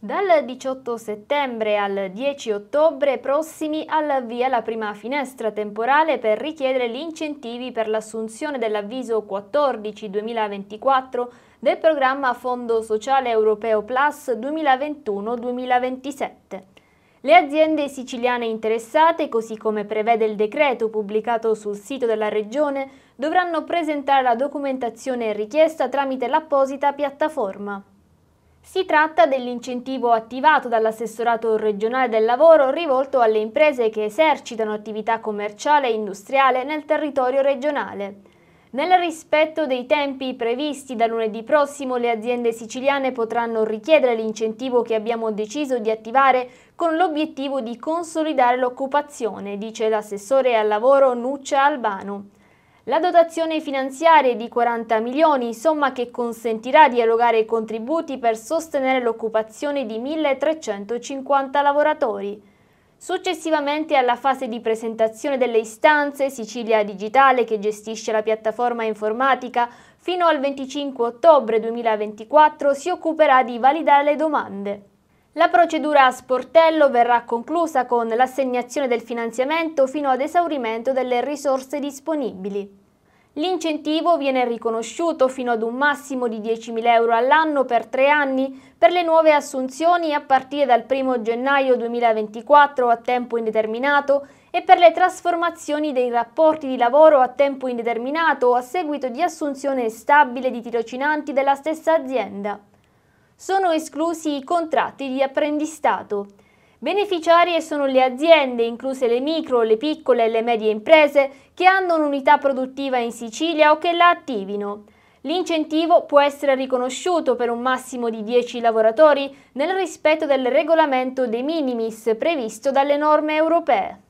Dal 18 settembre al 10 ottobre prossimi all'avvia la prima finestra temporale per richiedere gli incentivi per l'assunzione dell'avviso 14-2024 del programma Fondo Sociale Europeo Plus 2021-2027. Le aziende siciliane interessate, così come prevede il decreto pubblicato sul sito della Regione, dovranno presentare la documentazione richiesta tramite l'apposita piattaforma. Si tratta dell'incentivo attivato dall'assessorato regionale del lavoro rivolto alle imprese che esercitano attività commerciale e industriale nel territorio regionale. Nel rispetto dei tempi previsti da lunedì prossimo le aziende siciliane potranno richiedere l'incentivo che abbiamo deciso di attivare con l'obiettivo di consolidare l'occupazione, dice l'assessore al lavoro Nuccia Albano. La dotazione finanziaria è di 40 milioni, somma che consentirà di erogare contributi per sostenere l'occupazione di 1.350 lavoratori. Successivamente alla fase di presentazione delle istanze, Sicilia Digitale, che gestisce la piattaforma informatica, fino al 25 ottobre 2024 si occuperà di validare le domande. La procedura a sportello verrà conclusa con l'assegnazione del finanziamento fino ad esaurimento delle risorse disponibili. L'incentivo viene riconosciuto fino ad un massimo di 10.000 euro all'anno per tre anni per le nuove assunzioni a partire dal 1 gennaio 2024 a tempo indeterminato e per le trasformazioni dei rapporti di lavoro a tempo indeterminato a seguito di assunzione stabile di tirocinanti della stessa azienda sono esclusi i contratti di apprendistato. Beneficiarie sono le aziende, incluse le micro, le piccole e le medie imprese, che hanno un'unità produttiva in Sicilia o che la attivino. L'incentivo può essere riconosciuto per un massimo di 10 lavoratori nel rispetto del regolamento de minimis previsto dalle norme europee.